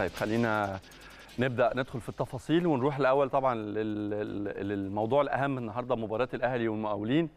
طيب خلينا نبدا ندخل في التفاصيل ونروح الاول طبعا للموضوع الاهم النهارده مباراه الاهلي والمقاولين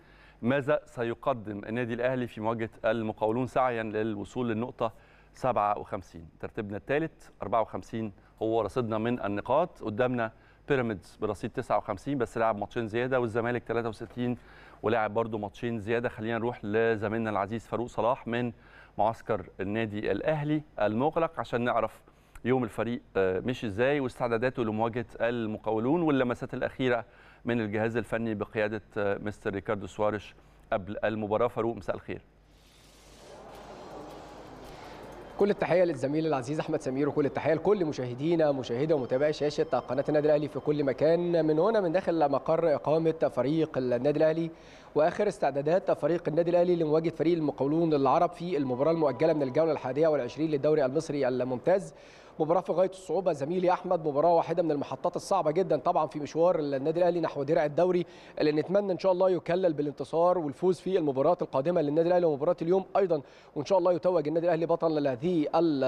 ماذا سيقدم النادي الاهلي في مواجهه المقاولون سعيا للوصول للنقطه 57 ترتيبنا الثالث 54 هو رصيدنا من النقاط قدامنا بيراميدز برصيد 59 بس لعب ماتشين زياده والزمالك 63 ولعب برده ماتشين زياده خلينا نروح لزميلنا العزيز فاروق صلاح من معسكر النادي الاهلي المغلق عشان نعرف يوم الفريق آه، مشي ازاي واستعداداته لمواجهه المقاولون واللمسات الاخيره من الجهاز الفني بقياده آه، مستر ريكاردو سوارش قبل المباراه فاروق مساء الخير كل التحيه للزميل العزيز احمد سمير وكل التحيه لكل مشاهدينا مشاهده ومتابعي شاشه قناه النادي الاهلي في كل مكان من هنا من داخل مقر اقامه فريق النادي الاهلي واخر استعدادات فريق النادي الاهلي لمواجهه فريق المقاولون العرب في المباراه المؤجله من الجوله الحادية والعشرين للدوري المصري الممتاز مباراة في غاية الصعوبة زميلي أحمد مباراة واحدة من المحطات الصعبة جدا طبعا في مشوار النادي الأهلي نحو درع الدوري اللي نتمنى إن شاء الله يكلل بالانتصار والفوز في المباراة القادمة للنادي الأهلي ومباراة اليوم أيضا وإن شاء الله يتوج النادي الأهلي بطل لهذه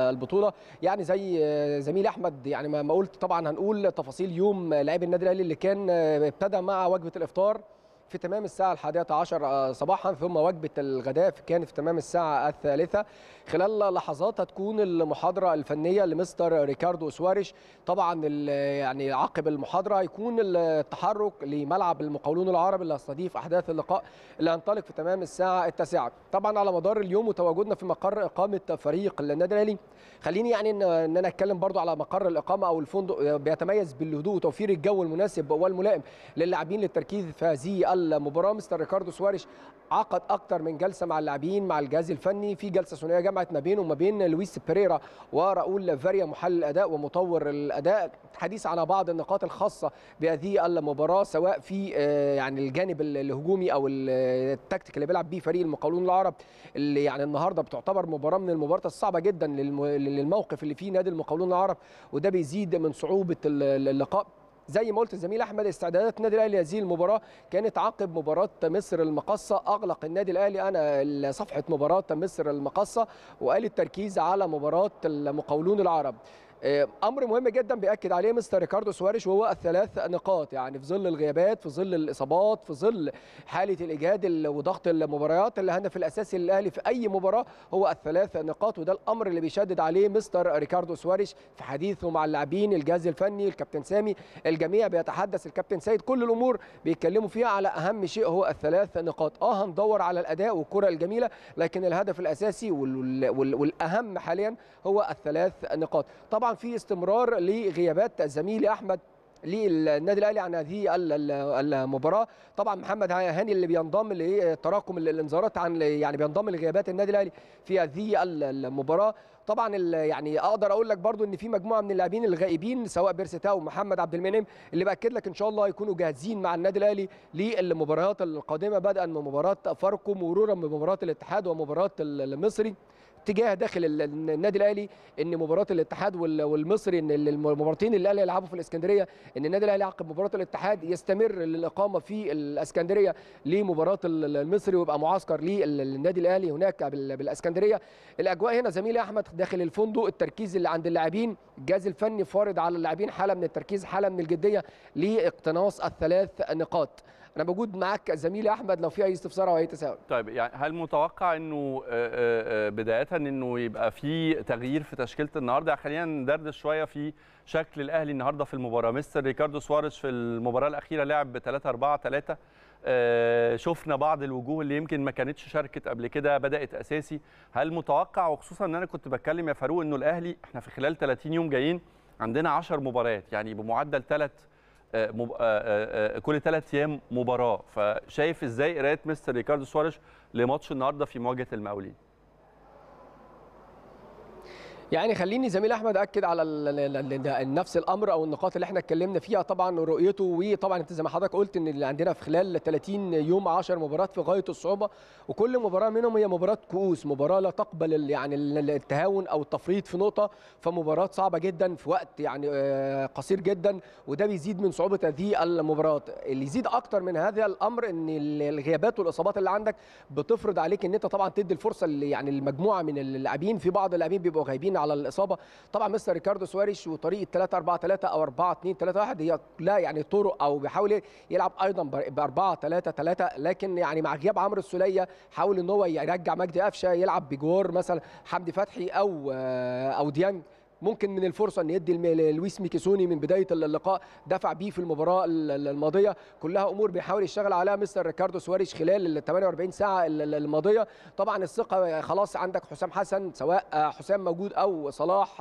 البطولة يعني زي زميلي أحمد يعني ما قلت طبعا هنقول تفاصيل يوم لاعب النادي الأهلي اللي كان ابتدى مع وجبة الإفطار في تمام الساعة الحادية عشر آه، صباحا ثم وجبة الغداء كانت في تمام الساعة الثالثة خلال لحظات هتكون المحاضرة الفنية لمستر ريكاردو سواريش طبعا يعني عقب المحاضرة هيكون التحرك لملعب المقاولون العرب اللي هيستضيف أحداث اللقاء اللي هينطلق في تمام الساعة التاسعة طبعا على مدار اليوم وتواجدنا في مقر إقامة فريق النادي الأهلي خليني يعني إن أنا أتكلم برضو على مقر الإقامة أو الفندق بيتميز بالهدوء وتوفير الجو المناسب والملائم للاعبين للتركيز في هذه المباراه مستر ريكاردو سواريش عقد اكتر من جلسه مع اللاعبين مع الجهاز الفني في جلسه ثنائيه جمعت ما بينه وما بين لويس بيريرا وراؤول فاريا محلل الاداء ومطور الاداء حديث على بعض النقاط الخاصه بهذه المباراه سواء في آه، يعني الجانب الهجومي او التكتيك اللي بيلعب بيه فريق المقاولون العرب اللي يعني النهارده بتعتبر مباراه من المباريات الصعبه جدا للموقف اللي فيه نادي المقاولون العرب وده بيزيد من صعوبه اللقاء زي ما قلت الزميل احمد استعدادات النادي الاهلي هذه المباراه كانت عقب مباراه مصر المقصه اغلق النادي الاهلي انا صفحه مباراه مصر المقصه وقال التركيز على مباراه المقاولون العرب آه، امر مهم جدا بياكد عليه مستر ريكاردو سواريش وهو الثلاث نقاط يعني في ظل الغيابات في ظل الاصابات في ظل حاله الاجهاد وضغط المباريات الهدف الاساسي للاهلي في اي مباراه هو الثلاث نقاط وده الامر اللي بيشدد عليه مستر ريكاردو سواريش في حديثه مع اللاعبين الجهاز الفني الكابتن سامي الجميع بيتحدث الكابتن سيد كل الامور بيتكلموا فيها على اهم شيء هو الثلاث نقاط اه هندور على الاداء والكره الجميله لكن الهدف الاساسي والاهم حاليا هو الثلاث نقاط طبعا في استمرار لغيابات الزميل احمد للنادي الاهلي عن هذه المباراه طبعا محمد هاني اللي بينضم لتراكم الانذارات عن يعني بينضم لغيابات النادي الاهلي في هذه المباراه طبعا يعني اقدر اقول لك برضو ان في مجموعه من اللاعبين الغائبين سواء بيرستاو ومحمد عبد المنعم اللي باكد لك ان شاء الله هيكونوا جاهزين مع النادي الاهلي للمباريات القادمه بدءا من مباراه فاركو مرورا بمباراه الاتحاد ومباراه المصري اتجاه داخل النادي الاهلي ان مباراه الاتحاد والمصري ان المباراتين اللي الاهلي يلعبوا في الاسكندريه ان النادي الاهلي عقب مباراه الاتحاد يستمر للاقامه في الاسكندريه لمباراه المصري ويبقى معسكر للنادي الاهلي هناك بالاسكندريه الاجواء هنا زميلي احمد داخل الفندق التركيز اللي عند اللاعبين الجهاز الفني فارض على اللاعبين حاله من التركيز حاله من الجديه لاقتناص الثلاث نقاط انا موجود معاك زميلي احمد لو في اي استفسار او اي تساؤل طيب يعني هل متوقع انه آه، آه، آه، بدايه انه يبقى في تغيير في تشكيله النهارده يعني خلينا ندردش شويه في شكل الاهلي النهارده في المباراه مستر ريكاردو سواريز في المباراه الاخيره لعب ب 3 4 3 شفنا بعض الوجوه اللي يمكن ما كانتش شاركت قبل كده بدات اساسي هل متوقع وخصوصا ان انا كنت بتكلم يا فاروق انه الاهلي احنا في خلال 30 يوم جايين عندنا 10 مباريات يعني بمعدل 3 آه، مب... آه، آه، كل ثلاث ايام مباراه فشايف ازاي قرايه مستر ريكاردو سواريز لماتش النهارده في مواجهه المقاولين يعني خليني زميل احمد اكد على نفس الامر او النقاط اللي احنا اتكلمنا فيها طبعا رؤيته وطبعا انت زي ما حضرتك قلت ان اللي عندنا في خلال 30 يوم 10 مباريات في غايه الصعوبه وكل مباراه منهم هي مباراه كؤوس مباراه لا تقبل يعني التهاون او التفريط في نقطه فمباراه صعبه جدا في وقت يعني آه، قصير جدا وده بيزيد من صعوبه هذه المباراه اللي يزيد اكتر من هذا الامر ان الغيابات والاصابات اللي عندك بتفرض عليك ان انت طبعا تدي الفرصه يعني المجموعه من اللاعبين في بعض اللاعبين بيبقوا غايبين متفقين على الاصابه طبعا مستر ريكاردو سواريش وطريقه 3 4 3 او 4 2 3 1 هي لا يعني طرق او بيحاول يلعب ايضا ب 4 3 3 لكن يعني مع غياب عمرو السوليه حاول ان هو يرجع مجدي قفشه يلعب بجوار مثلا حمدي فتحي او آه، او ديانج ممكن من الفرصه ان يدي لويس ميكيسوني من بدايه اللقاء دفع بيه في المباراه الماضيه كلها امور بيحاول يشتغل عليها مستر ريكاردو سواريش خلال ال 48 ساعه الماضيه طبعا الثقه خلاص عندك حسام حسن سواء حسام موجود او صلاح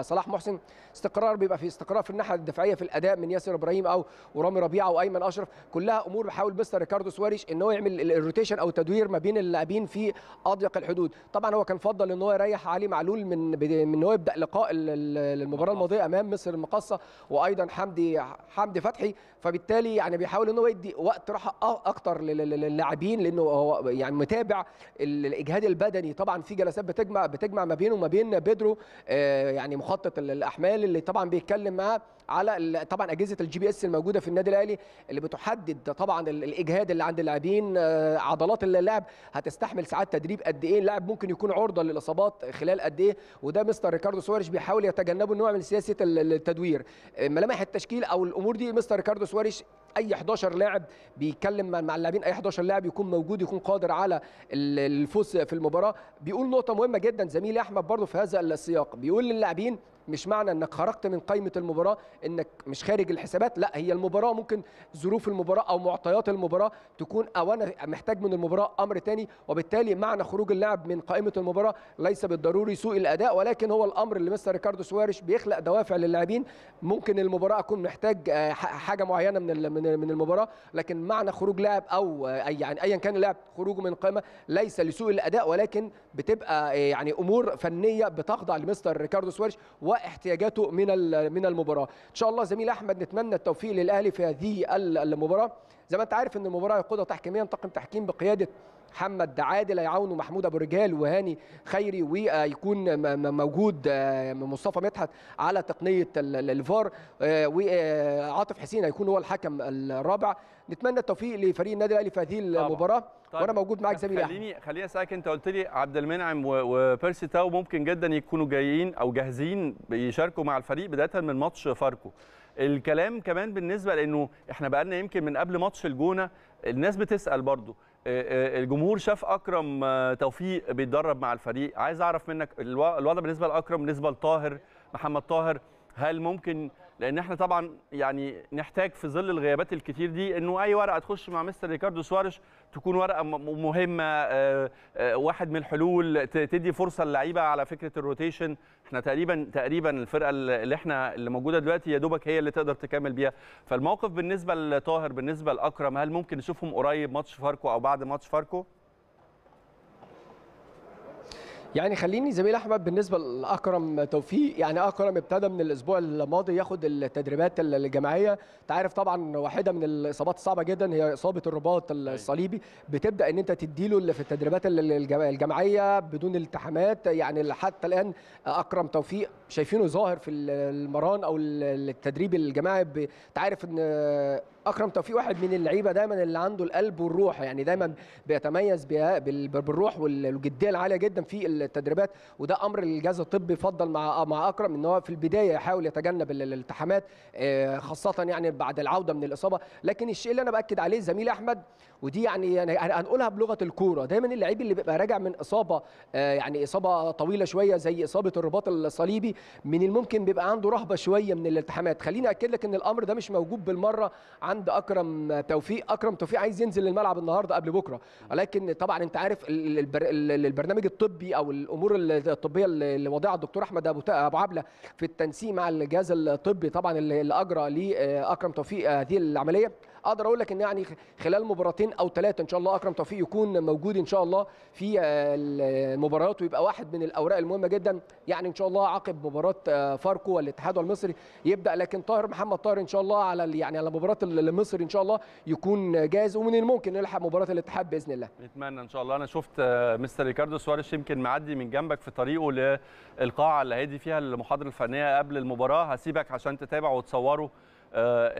صلاح محسن استقرار بيبقى في استقرار في الناحيه الدفاعيه في الاداء من ياسر ابراهيم او ورامي ربيعه وايمن اشرف كلها امور بيحاول مستر ريكاردو سواريش ان هو يعمل الروتيشن او التدوير ما بين اللاعبين في اضيق الحدود طبعا هو كان فضل ان هو يريح علي معلول من من هو يبدا لقاء المباراه الماضيه امام مصر المقصه وايضا حمدي حمدي فتحي فبالتالي يعني بيحاول ان هو يدي وقت راحه اكتر للاعبين لانه هو يعني متابع الاجهاد البدني طبعا في جلسات بتجمع بتجمع ما بينه وما بين بيدرو آه، يعني مخطط الاحمال اللي طبعا بيتكلم معاه على طبعا اجهزه الجي بي اس الموجوده في النادي الاهلي اللي بتحدد طبعا الاجهاد اللي عند اللاعبين آه، عضلات اللاعب هتستحمل ساعات تدريب قد ايه اللاعب ممكن يكون عرضه للاصابات خلال قد ايه وده مستر ريكاردو سواريش بيحاول يتجنبه نوع من سياسه التدوير آه، ملامح التشكيل او الامور دي مستر ريكاردو سواريش اي 11 لاعب بيتكلم مع اللاعبين اي 11 لاعب يكون موجود يكون قادر على الفوز في المباراه بيقول نقطه مهمه جدا زميلي احمد برضه في هذا السياق بيقول للاعبين مش معنى انك خرجت من قائمه المباراه انك مش خارج الحسابات لا هي المباراه ممكن ظروف المباراه او معطيات المباراه تكون او انا محتاج من المباراه امر تاني وبالتالي معنى خروج اللاعب من قائمه المباراه ليس بالضروري سوء الاداء ولكن هو الامر اللي مستر ريكاردو سوارش بيخلق دوافع للاعبين ممكن المباراه اكون محتاج آه، حاجه معينه من من المباراه لكن معنى خروج لاعب او اي آه، يعني ايا كان اللاعب خروجه من القائمه ليس لسوء الاداء ولكن بتبقى آه، يعني امور فنيه بتخضع لمستر ريكاردو سواريش واحتياجاته من من المباراه ان شاء الله زميل احمد نتمنى التوفيق للاهلي في هذه المباراه زي ما انت عارف ان المباراه يقودها تحكيميا طاقم تحكيم بقياده محمد عادل هيعاونوا محمود ابو رجال وهاني خيري ويكون موجود آه، مصطفى مدحت على تقنيه الفار آه، وعاطف آه، حسين هيكون هو الحكم الرابع نتمنى التوفيق لفريق النادي الاهلي في هذه المباراه طيب. وانا موجود معاك زميلي خليني خليني اسالك انت قلت لي عبد المنعم وبيرسي تاو ممكن جدا يكونوا جايين او جاهزين يشاركوا مع الفريق بدايه من ماتش فاركو الكلام كمان بالنسبه لانه احنا بقالنا يمكن من قبل ماتش الجونه الناس بتسال برضه آه، آه، الجمهور شاف اكرم آه، توفيق بيتدرب مع الفريق عايز اعرف منك الوضع بالنسبه لاكرم بالنسبه لطاهر محمد طاهر هل ممكن لان احنا طبعا يعني نحتاج في ظل الغيابات الكتير دي انه اي ورقه تخش مع مستر ريكاردو سوارش تكون ورقه مهمه آه، آه، واحد من الحلول تدي فرصه للعيبه على فكره الروتيشن احنا تقريبا تقريبا الفرقه اللي احنا اللي موجوده دلوقتي يا دوبك هي اللي تقدر تكمل بيها فالموقف بالنسبه لطاهر بالنسبه لاكرم هل ممكن نشوفهم قريب ماتش فاركو او بعد ماتش فاركو يعني خليني زميل احمد بالنسبه لاكرم توفيق يعني اكرم ابتدى من الاسبوع الماضي ياخد التدريبات الجماعيه انت عارف طبعا واحده من الاصابات الصعبه جدا هي اصابه الرباط أيوة. الصليبي بتبدا ان انت تديله في التدريبات الجماعيه بدون التحامات يعني حتى الان اكرم توفيق شايفينه ظاهر في المران او التدريب الجماعي انت عارف ان اكرم توفيق واحد من اللعيبه دايما اللي عنده القلب والروح يعني دايما بيتميز بالروح والجديه العاليه جدا في التدريبات وده امر الجهاز الطبي فضل مع مع اكرم ان هو في البدايه يحاول يتجنب الالتحامات آه، خاصه يعني بعد العوده من الاصابه لكن الشيء اللي انا باكد عليه زميلي احمد ودي يعني هنقولها بلغه الكوره دايما اللعيب اللي بيبقى راجع من اصابه آه، يعني اصابه طويله شويه زي اصابه الرباط الصليبي من الممكن بيبقى عنده رهبه شويه من الالتحامات خليني اكد لك ان الامر ده مش موجود بالمره عند اكرم توفيق اكرم توفيق عايز ينزل الملعب النهارده قبل بكره ولكن طبعا انت عارف البر... البرنامج الطبي او الامور الطبيه اللي وضعها الدكتور احمد ابو ابو عبله في التنسيق مع الجهاز الطبي طبعا اللي اجرى لاكرم توفيق هذه العمليه اقدر اقول لك ان يعني خلال مباراتين او ثلاثه ان شاء الله اكرم توفيق يكون موجود ان شاء الله في آه، المباريات ويبقى واحد من الاوراق المهمه جدا يعني ان شاء الله عقب مباراه آه، فاركو والاتحاد المصري يبدا لكن طاهر محمد طاهر ان شاء الله على يعني على مباراه المصري ان شاء الله يكون جاهز ومن الممكن نلحق مباراه الاتحاد باذن الله نتمنى ان شاء الله انا شفت آه، مستر ريكاردو سواريش يمكن معدي من جنبك في طريقه للقاعه اللي هيدي فيها المحاضره الفنيه قبل المباراه هسيبك عشان تتابع وتصوره آه،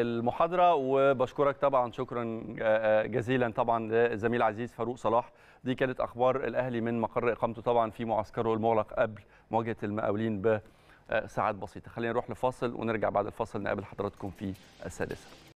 المحاضره وبشكرك طبعا شكرا آه، جزيلا طبعا للزميل عزيز فاروق صلاح دي كانت اخبار الاهلي من مقر اقامته طبعا في معسكره المغلق قبل مواجهه المقاولين بساعات آه، بسيطه خلينا نروح لفاصل ونرجع بعد الفاصل نقابل حضراتكم في السادسه